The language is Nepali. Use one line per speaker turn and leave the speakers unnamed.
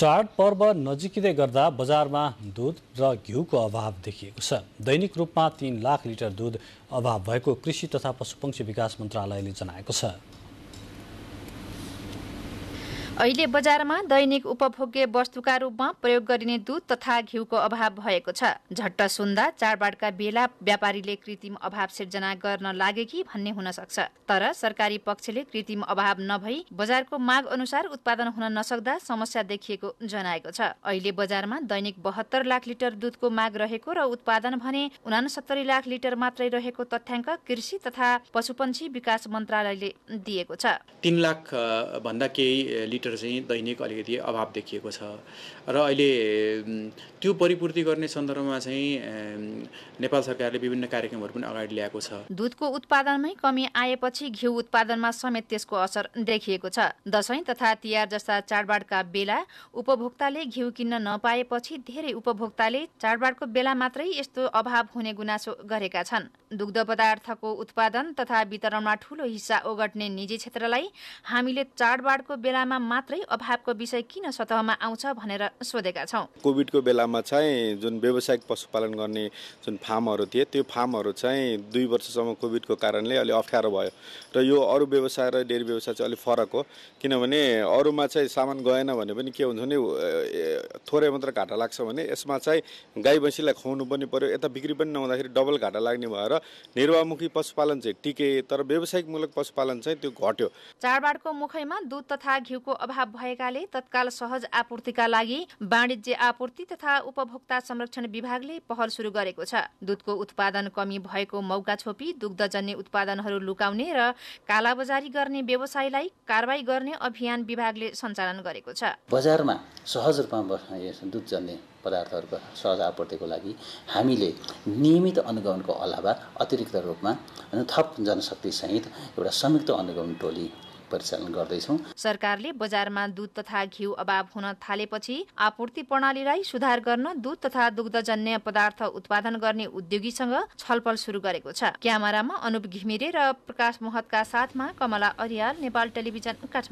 पर्व नजिकिँदै गर्दा बजारमा दुध र घिउको अभाव देखिएको छ दैनिक रूपमा तीन लाख लिटर दुध अभाव भएको कृषि तथा पशुपक्षी विकास मन्त्रालयले जनाएको छ
अहिले बजारमा दैनिक उपभोग्य वस्तुका रूपमा प्रयोग गरिने दुध तथा घिउको अभाव भएको छ झट्ट सुन्दा चाडबाडका बेला व्यापारीले कृत्रिम अभाव सिर्जना गर्न लागे कि भन्ने हुन सक्छ तर सरकारी पक्षले कृत्रिम अभाव नभई बजारको माग अनुसार उत्पादन हुन नसक्दा समस्या देखिएको जनाएको छ अहिले बजारमा दैनिक बहत्तर लाख लिटर दुधको माग रहेको र उत्पादन भने उनासत्तरी लाख लिटर मात्रै रहेको तथ्याङ्क कृषि तथा पशुपन्छी विकास मन्त्रालयले दिएको छ
तिन लाख भन्दा केही लिटर भनेर चाहिँ दैनिक अलिकति अभाव देखिएको छ र अहिले त्यो परिपूर्ति गर्ने सन्दर्भमा चाहिँ नेपाल सरकारले विभिन्न कार्यक्रमहरू पनि अगाडि ल्याएको छ
दुधको उत्पादनमै कमी आएपछि घिउ उत्पादनमा समेत त्यसको असर देखिएको छ दसैँ तथा तिहार जस्ता चाडबाडका बेला उपभोक्ताले घिउ किन्न नपाएपछि धेरै उपभोक्ताले चाडबाडको बेला मात्रै यस्तो अभाव हुने गुनासो गरेका छन् दुग्ध पदार्थको उत्पादन तथा वितरणमा ठूलो हिस्सा ओगट्ने निजी क्षेत्रलाई हामीले चाडबाडको बेलामा मात्रै अभावको विषय किन सतहमा आउँछ भनेर सोधेका छौँ
कोभिडको बेलामा चाहिँ जुन व्यावसायिक पशुपालन गर्ने जुन फार्महरू थिए त्यो फार्महरू चाहिँ दुई वर्षसम्म कोभिडको कारणले अलिक अप्ठ्यारो भयो र यो अरू व्यवसाय र डेरी व्यवसाय चाहिँ अलिक फरक हो किनभने अरूमा चाहिँ सामान गएन भने पनि के हुन्छ भने थोरै मात्र घाटा लाग्छ भने यसमा चाहिँ गाई भैँसीलाई खुवाउनु पनि पर्यो यता बिक्री पनि नहुँदाखेरि डबल घाटा लाग्ने भएर निर्वाहमुखी पशुपालन चाहिँ टिके तर व्यावसायिक मूलक पशुपालन चाहिँ त्यो घट्यो
चाडबाडको मुखैमा दुध तथा घिउको अभाव भएकाले तत्काल सहज आपूर्तिका लागि वाणिज्य आपूर्ति तथा उपभोक्ता संरक्षण विभागले पहल सुरु गरेको छ दुधको उत्पादन कमी भएको मौका छोपी दुग्धजन्य उत्पादनहरू लुकाउने र कालाबजारी गर्ने व्यवसायलाई कारवाही गर्ने अभियान विभागले सञ्चालन गरेको छ
बजारमा सहज रूपमा दुधजन्य पदार्थहरूको सहज आपूर्तिको लागि हामीले नियमित अनुगमनको अलावा अतिरिक्त रूपमा थप जनशक्ति सहित एउटा संयुक्त अनुगमन टोली परिचालन गर्दैछौँ
सरकारले बजारमा दुध तथा घिउ अभाव हुन थालेपछि आपूर्ति प्रणालीलाई सुधार गर्न दुध तथा दुग्धजन्य पदार्थ उत्पादन गर्ने उद्योगीसँग छलफल सुरु गरेको छ क्यामरामा अनुप घिमिरे र प्रकाश महतका साथमा कमला अरियाल नेपाल टेलिभिजन